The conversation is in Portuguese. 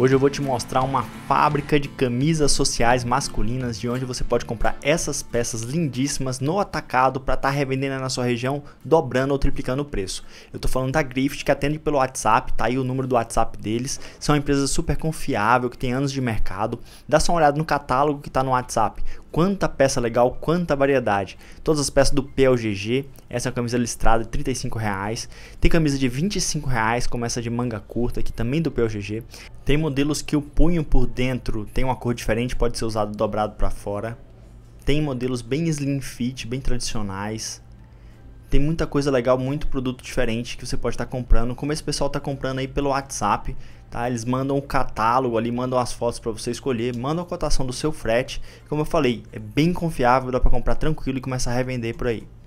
Hoje eu vou te mostrar uma fábrica de camisas sociais masculinas de onde você pode comprar essas peças lindíssimas no atacado para estar tá revendendo na sua região, dobrando ou triplicando o preço. Eu tô falando da Grift que atende pelo WhatsApp, tá aí o número do WhatsApp deles. São uma empresa super confiável, que tem anos de mercado. Dá só uma olhada no catálogo que tá no WhatsApp. Quanta peça legal, quanta variedade. Todas as peças do PLGG. Essa é camisa listrada de 35 reais. Tem camisa de 25 reais, como essa de manga curta, que também do PLGG. Tem modelos que o punho por dentro tem uma cor diferente, pode ser usado dobrado para fora. Tem modelos bem slim fit, bem tradicionais. Tem muita coisa legal, muito produto diferente que você pode estar tá comprando, como esse pessoal está comprando aí pelo WhatsApp. Tá? Eles mandam um catálogo ali, mandam as fotos para você escolher, mandam a cotação do seu frete. Como eu falei, é bem confiável, dá para comprar tranquilo e começar a revender por aí.